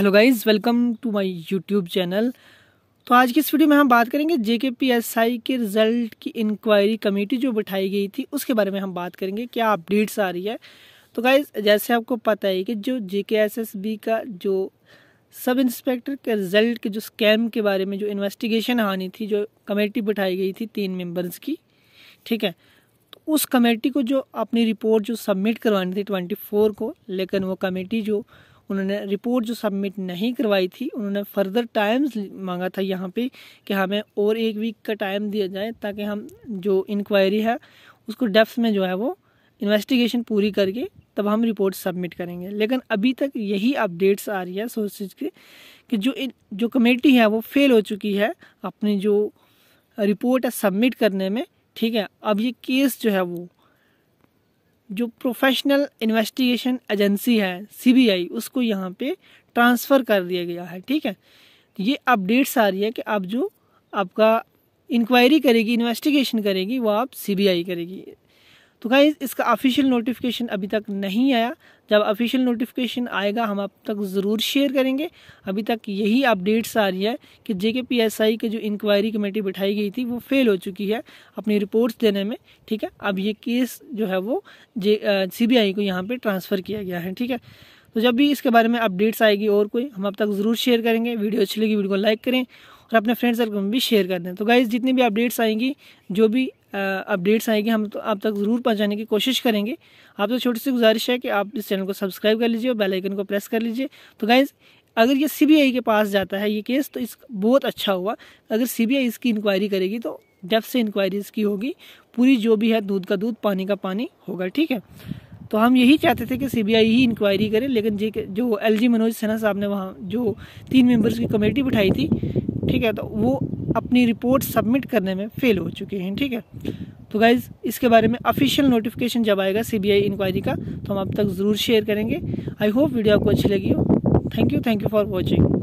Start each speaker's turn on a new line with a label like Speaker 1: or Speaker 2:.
Speaker 1: hello guys welcome to my YouTube channel तो आज की इस वीडियो में हम बात करेंगे जे के पी एस आई के रिज़ल्ट की इंक्वायरी कमेटी जो बिठाई गई थी उसके बारे में हम बात करेंगे क्या अपडेट्स आ रही है तो गाइस जैसे आपको पता है कि जो जे के एस एस बी का जो सब इंस्पेक्टर के रिज़ल्ट के जो स्कैम के बारे में जो इन्वेस्टिगेशन आनी थी जो कमेटी बिठाई गई थी तीन मेम्बर्स की ठीक है तो उस कमेटी को जो अपनी रिपोर्ट जो सबमिट करवानी थी ट्वेंटी फोर को लेकिन वो कमेटी जो उन्होंने रिपोर्ट जो सबमिट नहीं करवाई थी उन्होंने फर्दर टाइम्स मांगा था यहाँ पे कि हमें और एक वीक का टाइम दिया जाए ताकि हम जो इंक्वायरी है उसको डेप्थ में जो है वो इन्वेस्टिगेशन पूरी करके तब हम रिपोर्ट सबमिट करेंगे लेकिन अभी तक यही अपडेट्स आ रही है सोर्सेज के कि जो जो कमेटी है वो फेल हो चुकी है अपनी जो रिपोर्ट है सबमिट करने में ठीक है अब ये केस जो है वो जो प्रोफेशनल इन्वेस्टिगेशन एजेंसी है सीबीआई उसको यहाँ पे ट्रांसफ़र कर दिया गया है ठीक है ये अपडेट्स आ रही है कि आप जो आपका इंक्वायरी करेगी इन्वेस्टिगेशन करेगी वो आप सीबीआई करेगी तो गाइज इसका ऑफिशियल नोटिफिकेशन अभी तक नहीं आया जब ऑफिशियल नोटिफिकेशन आएगा हम आप तक ज़रूर शेयर करेंगे अभी तक यही अपडेट्स आ रही है कि जे के पी एस आई की जो इंक्वायरी कमेटी बैठाई गई थी वो फेल हो चुकी है अपनी रिपोर्ट्स देने में ठीक है अब ये केस जो है वो जे सी बी आई को यहाँ पर ट्रांसफ़र किया गया है ठीक है तो जब भी इसके बारे में अपडेट्स आएगी और कोई हम अब तक ज़रूर शेयर करेंगे वीडियो अच्छी लगी वीडियो को लाइक करें और अपने फ्रेंड सर्कल में भी शेयर कर दें तो गाइज़ जितनी भी अपडेट्स आएंगी जो भी अपडेट्स आएंगी हम तो आप तक ज़रूर पहुंचाने की कोशिश करेंगे आपसे तो छोटी सी गुजारिश है कि आप इस चैनल को सब्सक्राइब कर लीजिए और बेल आइकन को प्रेस कर लीजिए तो गाइज़ अगर ये सी के पास जाता है ये केस तो इस बहुत अच्छा हुआ अगर सी इसकी इंक्वायरी करेगी तो जब से इंक्वायरी इसकी होगी पूरी जो भी है दूध का दूध पानी का पानी होगा ठीक है तो हम यही चाहते थे कि सीबीआई ही इंक्वायरी करे लेकिन जो एल जी मनोज सिन्हा साहब ने वहाँ जो तीन मेंबर्स की कमेटी बिठाई थी ठीक है तो वो अपनी रिपोर्ट सबमिट करने में फेल हो चुके हैं ठीक है तो गाइज इसके बारे में ऑफिशियल नोटिफिकेशन जब आएगा सीबीआई इंक्वायरी का तो हम आप तक ज़रूर शेयर करेंगे आई होप वीडियो आपको अच्छी लगी हो thank you thank you for watching